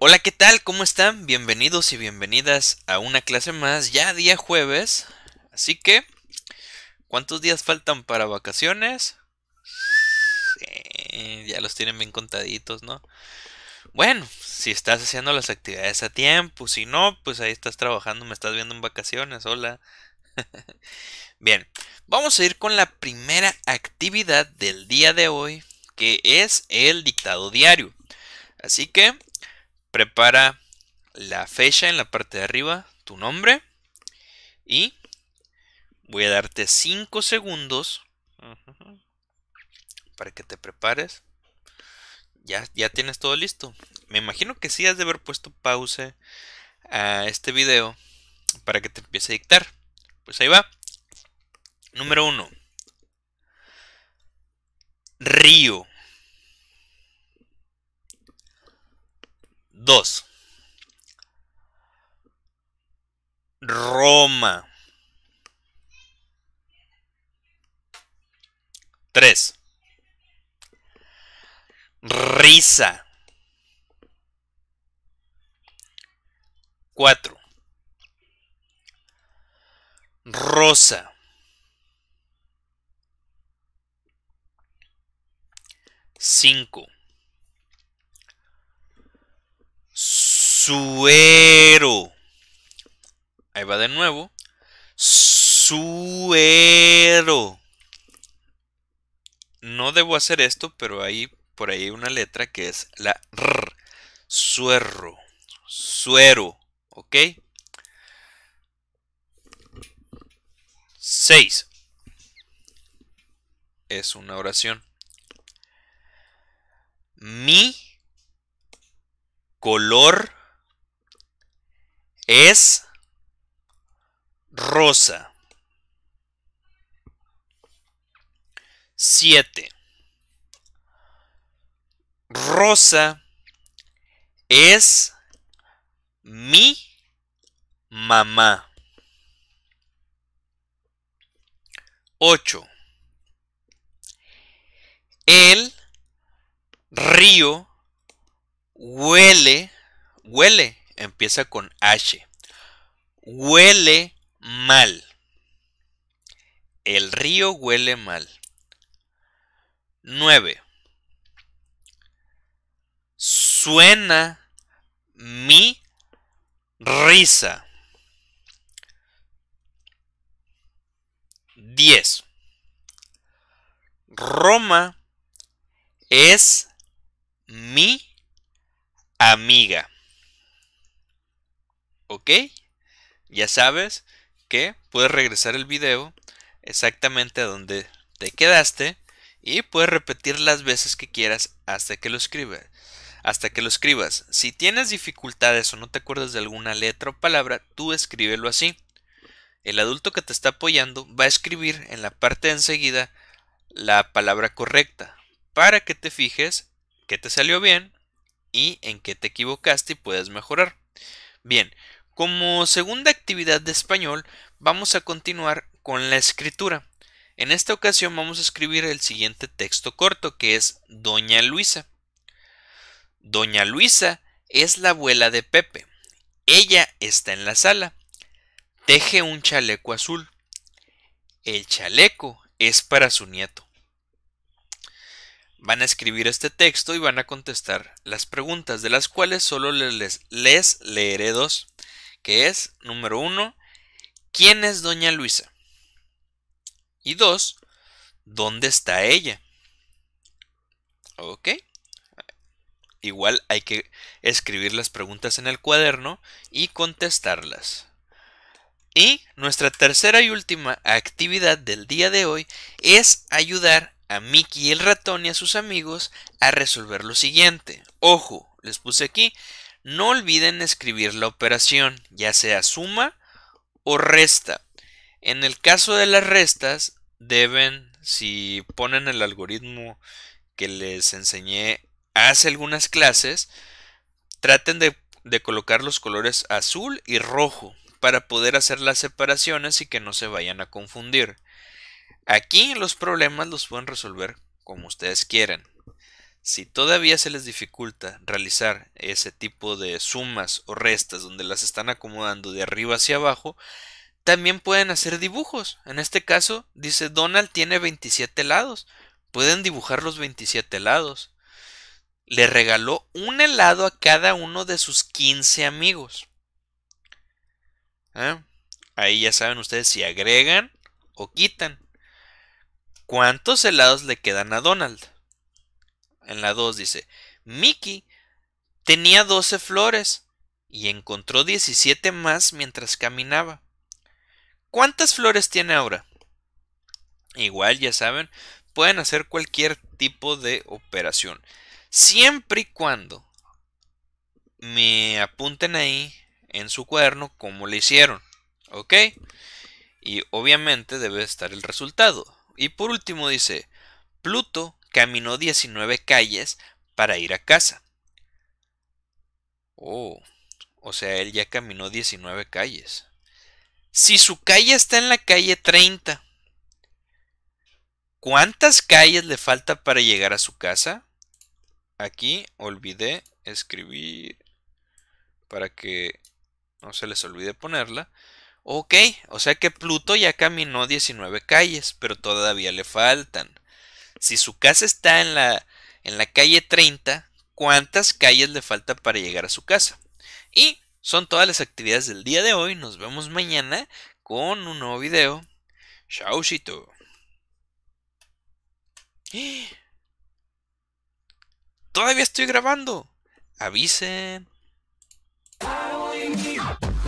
Hola, ¿qué tal? ¿Cómo están? Bienvenidos y bienvenidas a una clase más, ya día jueves. Así que, ¿cuántos días faltan para vacaciones? Eh, ya los tienen bien contaditos, ¿no? Bueno, si estás haciendo las actividades a tiempo, si no, pues ahí estás trabajando, me estás viendo en vacaciones, hola. Bien, vamos a ir con la primera actividad del día de hoy, que es el dictado diario. Así que prepara la fecha en la parte de arriba, tu nombre, y voy a darte 5 segundos para que te prepares. Ya, ya tienes todo listo. Me imagino que sí has de haber puesto pause a este video para que te empiece a dictar se pues va número 1 río 2 roma 3 risa 4 rosa. Cinco. Suero. Ahí va de nuevo. Suero. No debo hacer esto, pero hay por ahí una letra que es la R. Suero. Suero. ¿Ok? 6. Es una oración. Mi color es rosa. 7. Rosa es mi mamá. 8. El río huele, huele, empieza con H. Huele mal. El río huele mal. 9. Suena mi risa. 10. Roma es mi amiga. ¿Ok? Ya sabes que puedes regresar el video exactamente a donde te quedaste y puedes repetir las veces que quieras hasta que lo escribas. Hasta que lo escribas. Si tienes dificultades o no te acuerdas de alguna letra o palabra, tú escríbelo así el adulto que te está apoyando va a escribir en la parte enseguida la palabra correcta para que te fijes qué te salió bien y en qué te equivocaste y puedes mejorar. Bien, como segunda actividad de español vamos a continuar con la escritura. En esta ocasión vamos a escribir el siguiente texto corto que es Doña Luisa. Doña Luisa es la abuela de Pepe. Ella está en la sala. Teje un chaleco azul. El chaleco es para su nieto. Van a escribir este texto y van a contestar las preguntas, de las cuales solo les, les leeré dos, que es, número uno, ¿quién es Doña Luisa? Y dos, ¿dónde está ella? ¿Ok? Igual hay que escribir las preguntas en el cuaderno y contestarlas. Y nuestra tercera y última actividad del día de hoy es ayudar a Mickey el ratón y a sus amigos a resolver lo siguiente. Ojo, les puse aquí, no olviden escribir la operación, ya sea suma o resta. En el caso de las restas, deben, si ponen el algoritmo que les enseñé hace algunas clases, traten de, de colocar los colores azul y rojo para poder hacer las separaciones y que no se vayan a confundir. Aquí los problemas los pueden resolver como ustedes quieran. Si todavía se les dificulta realizar ese tipo de sumas o restas donde las están acomodando de arriba hacia abajo, también pueden hacer dibujos. En este caso, dice Donald tiene 27 lados. Pueden dibujar los 27 lados. Le regaló un helado a cada uno de sus 15 amigos. ¿eh? Ahí ya saben ustedes si agregan o quitan. ¿Cuántos helados le quedan a Donald? En la 2 dice, Mickey tenía 12 flores y encontró 17 más mientras caminaba. ¿Cuántas flores tiene ahora? Igual, ya saben, pueden hacer cualquier tipo de operación. Siempre y cuando me apunten ahí en su cuaderno como le hicieron. ¿Ok? Y obviamente debe estar el resultado. Y por último dice, Pluto caminó 19 calles para ir a casa. Oh, o sea, él ya caminó 19 calles. Si su calle está en la calle 30, ¿cuántas calles le falta para llegar a su casa? Aquí olvidé escribir para que no se les olvide ponerla. Ok, o sea que Pluto ya caminó 19 calles, pero todavía le faltan. Si su casa está en la, en la calle 30, ¿cuántas calles le falta para llegar a su casa? Y son todas las actividades del día de hoy. Nos vemos mañana con un nuevo video. Chaucito. Todavía estoy grabando. Avisen.